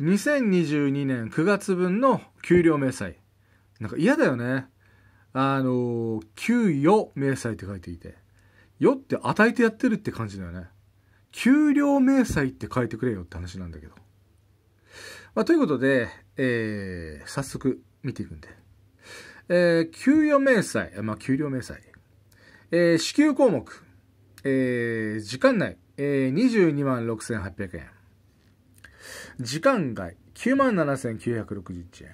2022年9月分の給料明細。なんか嫌だよね。あの、給与明細って書いていて。よって与えてやってるって感じだよね。給料明細って書いてくれよって話なんだけど。まあ、ということで、えー、早速見ていくんで。えー、給与明細、まあ、給料明細。えー、支給項目。えー、時間内、えー、22万6800円。時間外97,961円。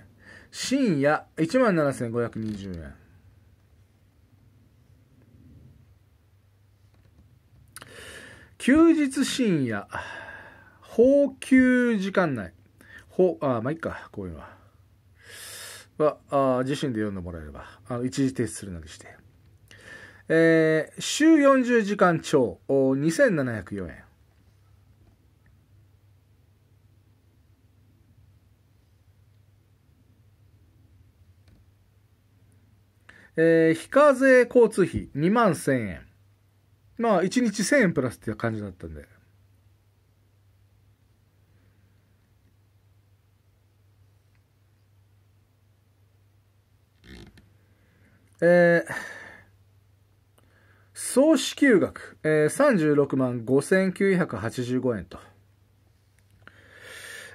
深夜17,520円。休日深夜、放給時間内。ほ、あ、まあ、いっか、こういうのは。は、あ自身で読んでもらえれば、あの一時停止するなりして。えー、週40時間超、2704円。えー、非課税交通費2万1000円。まあ、1日1000円プラスっていう感じだったんで。えー、総支給額、えー、36万5985円と。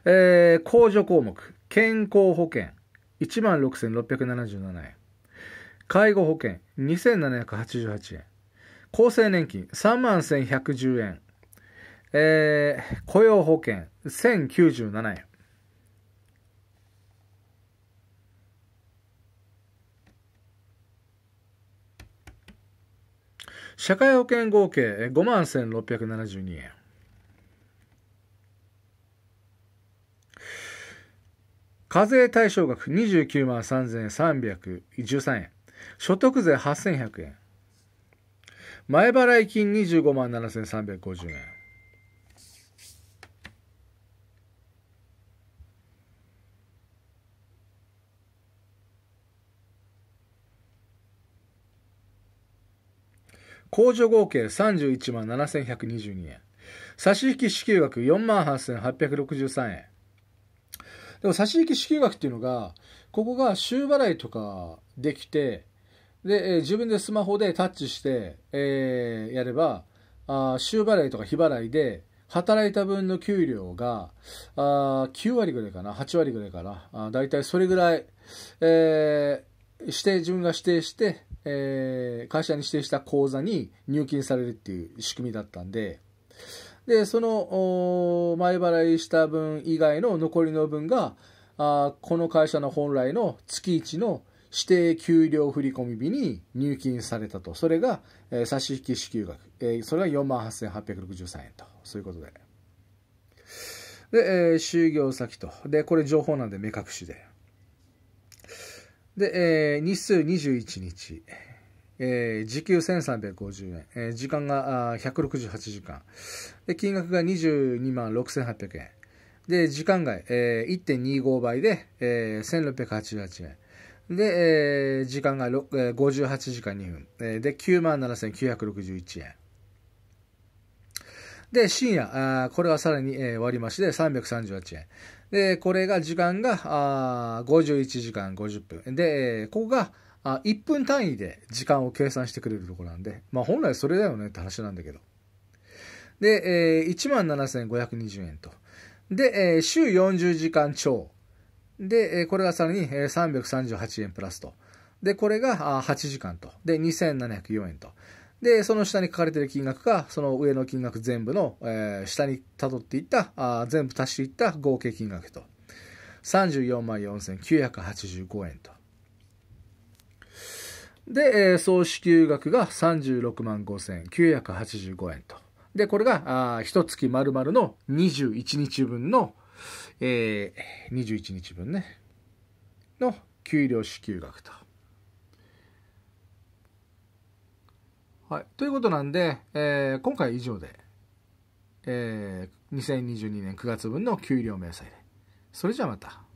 えー、控除項目、健康保険、1万6677円。介護保険2788円厚生年金3万1110円、えー、雇用保険1097円社会保険合計5万1672円課税対象額29万3313円所得税8100円。前払い金25万7350円。控除合計31万7122円。差し引き支給額4万8863円。でも差し引き支給額っていうのが、ここが週払いとかできて、で、えー、自分でスマホでタッチして、えー、やれば、あ週払いとか日払いで、働いた分の給料が、あ9割ぐらいかな、8割ぐらいかな、あだいたいそれぐらい、えー、指定、自分が指定して、えー、会社に指定した口座に入金されるっていう仕組みだったんで、で、その、前払いした分以外の残りの分が、あこの会社の本来の月1の指定給料振込日に入金されたと。それが、えー、差し引き支給額。えー、それが48,863円と。そういうことで。で、えー、就業先と。で、これ情報なんで目隠しで。で、えー、日数21日。えー、時給1350円、えー、時間があ168時間で、金額が22万6800円、で、時間外、えー、1.25倍で、えー、1688円。で、えー、時間が、えー、58時間2分。えー、で、97,961円。で、深夜、あこれはさらに、えー、割増しで338円。で、これが時間があ51時間50分。で、えここが、あ1分単位で時間を計算してくれるとこなんで、まあ本来それだよねって話なんだけど。で、えー、17,520円と。で、えー、週40時間超。で、えー、これがさらに、えー、338円プラスと。で、これがあ8時間と。で、2,704円と。で、その下に書かれている金額が、その上の金額全部の、えー、下に辿っていった、あ全部足していった合計金額と。34万4985円と。で、えー、総支給額が36万5985円と。で、これが、あ一月丸々の21日分の、えー、21日分ね、の給料支給額と。はい。ということなんで、えー、今回以上で、えー、2022年9月分の給料明細で。それじゃあまた。